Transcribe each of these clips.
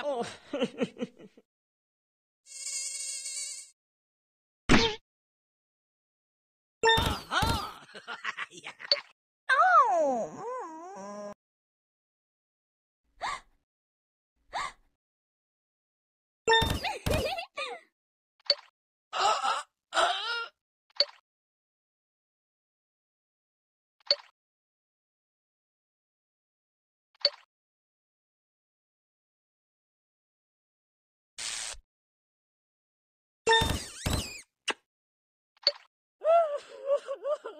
哦，啊哈，哎呀，哦。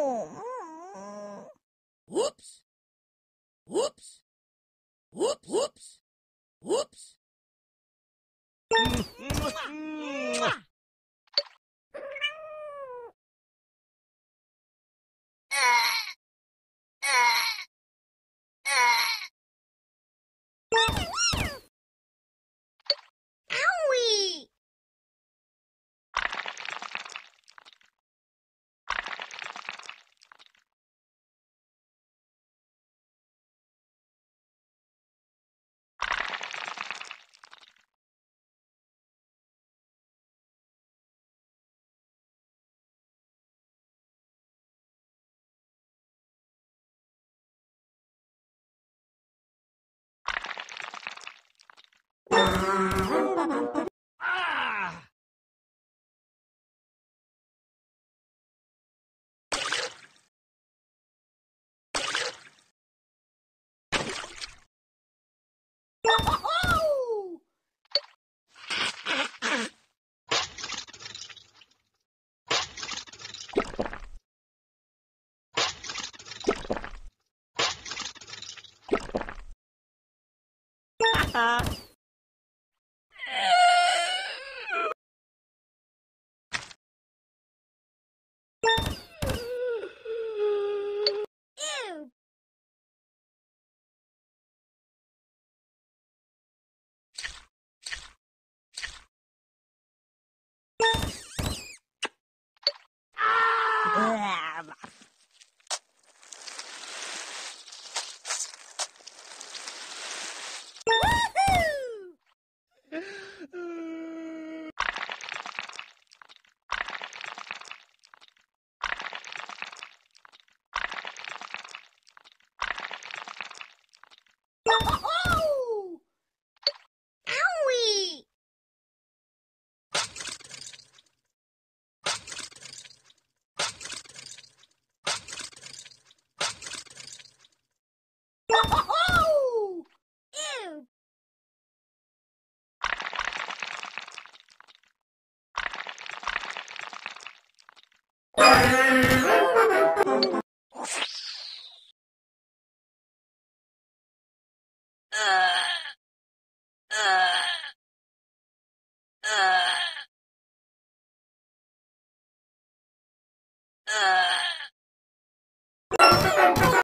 Whoops. Whoops. Whoops. Whoops. Whoops. Whoops. Uh-huh. 啊！